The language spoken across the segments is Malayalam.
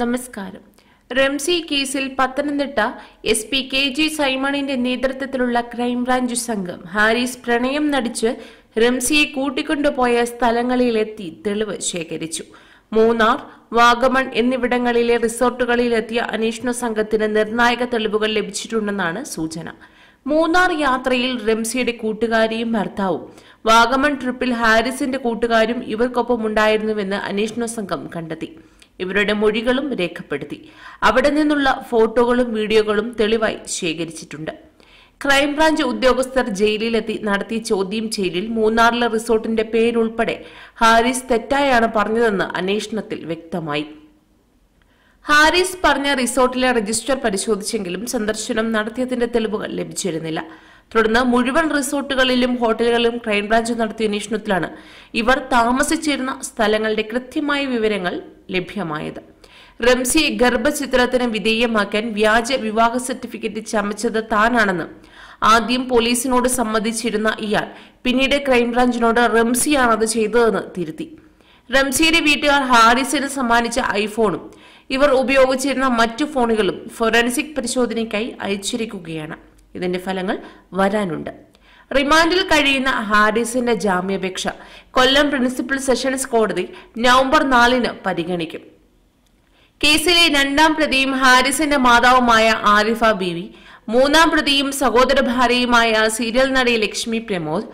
നമസ്കാരം റംസി കേസിൽ Pathanamthitta S P K G സൈമണിന്റെ നേതൃത്വത്തിലുള്ള ക്രൈംബ്രാഞ്ച് സംഘം ഹാരിസ് പ്രണയം നടിച്ച് റംസിയെ കൂട്ടിക്കൊണ്ടുപോയ സ്ഥലങ്ങളിലെത്തി തെളിവ് ശേഖരിച്ചു മൂന്നാർ വാഗമൺ എന്നിവിടങ്ങളിലെ റിസോർട്ടുകളിലെത്തിയ അന്വേഷണ സംഘത്തിന് നിർണായക തെളിവുകൾ ലഭിച്ചിട്ടുണ്ടെന്നാണ് സൂചന മൂന്നാർ യാത്രയിൽ റംസിയുടെ കൂട്ടുകാരിയും ഭർത്താവും വാഗമൺ ട്രിപ്പിൽ ഹാരിസിന്റെ കൂട്ടുകാരും ഇവർക്കൊപ്പം ഉണ്ടായിരുന്നുവെന്ന് അന്വേഷണ സംഘം കണ്ടെത്തി ഇവരുടെ മൊഴികളും രേഖപ്പെടുത്തി അവിടെ നിന്നുള്ള ഫോട്ടോകളും വീഡിയോകളും തെളിവായി ശേഖരിച്ചിട്ടുണ്ട് ക്രൈംബ്രാഞ്ച് ഉദ്യോഗസ്ഥർ ജയിലിലെത്തി നടത്തിയ ചോദ്യം ചെയ്യലിൽ മൂന്നാറിലെ റിസോർട്ടിന്റെ പേരുൾപ്പെടെ ഹാരിസ് തെറ്റായാണ് പറഞ്ഞതെന്ന് അന്വേഷണത്തിൽ വ്യക്തമായി ഹാരിസ് പറഞ്ഞ റിസോർട്ടിലെ രജിസ്റ്റർ പരിശോധിച്ചെങ്കിലും സന്ദർശനം നടത്തിയതിന്റെ തെളിവുകൾ ലഭിച്ചിരുന്നില്ല തുടർന്ന് മുഴുവൻ റിസോർട്ടുകളിലും ഹോട്ടലുകളിലും ക്രൈംബ്രാഞ്ച് നടത്തിയ അന്വേഷണത്തിലാണ് ഇവർ താമസിച്ചിരുന്ന സ്ഥലങ്ങളുടെ കൃത്യമായ വിവരങ്ങൾ ലഭ്യമായത് റംസി ഗർഭചിത്രത്തിന് വിധേയമാക്കാൻ വ്യാജ വിവാഹ സർട്ടിഫിക്കറ്റ് ചമച്ചത് താനാണെന്ന് ആദ്യം പോലീസിനോട് സമ്മതിച്ചിരുന്ന ഇയാൾ പിന്നീട് ക്രൈംബ്രാഞ്ചിനോട് റംസിയാണത് ചെയ്തതെന്ന് തിരുത്തി റംസിയുടെ വീട്ടുകാർ ഹാരിസിന് സമ്മാനിച്ച ഐഫോണും ഇവർ ഉപയോഗിച്ചിരുന്ന മറ്റു ഫോണുകളും ഫോറൻസിക് പരിശോധനയ്ക്കായി അയച്ചിരിക്കുകയാണ് ഇതിന്റെ ഫലങ്ങൾ വരാനുണ്ട് റിമാൻഡിൽ കഴിയുന്ന ഹാരിസിന്റെ ജാമ്യാപേക്ഷ കൊല്ലം പ്രിൻസിപ്പൽ സെഷൻസ് കോടതി നവംബർ നാലിന് പരിഗണിക്കും കേസിലെ രണ്ടാം പ്രതിയും ഹാരിസിന്റെ മാതാവുമായ ആരിഫ ബീവി മൂന്നാം പ്രതിയും സഹോദര ഭാര്യയുമായ സീരിയൽ നടി ലക്ഷ്മി പ്രമോദ്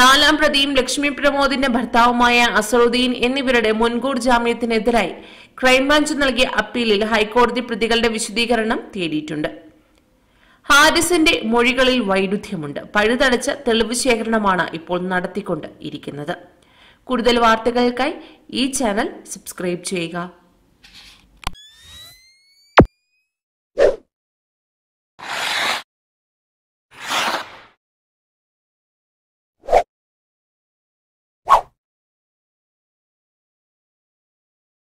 നാലാം പ്രതിയും ലക്ഷ്മി പ്രമോദിന്റെ ഭർത്താവുമായ അസറുദ്ദീൻ എന്നിവരുടെ മുൻകൂർ ജാമ്യത്തിനെതിരായി ക്രൈംബ്രാഞ്ച് നൽകിയ അപ്പീലിൽ ഹൈക്കോടതി പ്രതികളുടെ വിശദീകരണം തേടിയിട്ടുണ്ട് ഹാരിസിന്റെ മൊഴികളിൽ വൈരുദ്ധ്യമുണ്ട് പഴുതടച്ച തെളിവ് ശേഖരണമാണ് ഇപ്പോൾ നടത്തിക്കൊണ്ട് ഇരിക്കുന്നത് കൂടുതൽ വാർത്തകൾക്കായി ഈ ചാനൽ സബ്സ്ക്രൈബ് ചെയ്യുക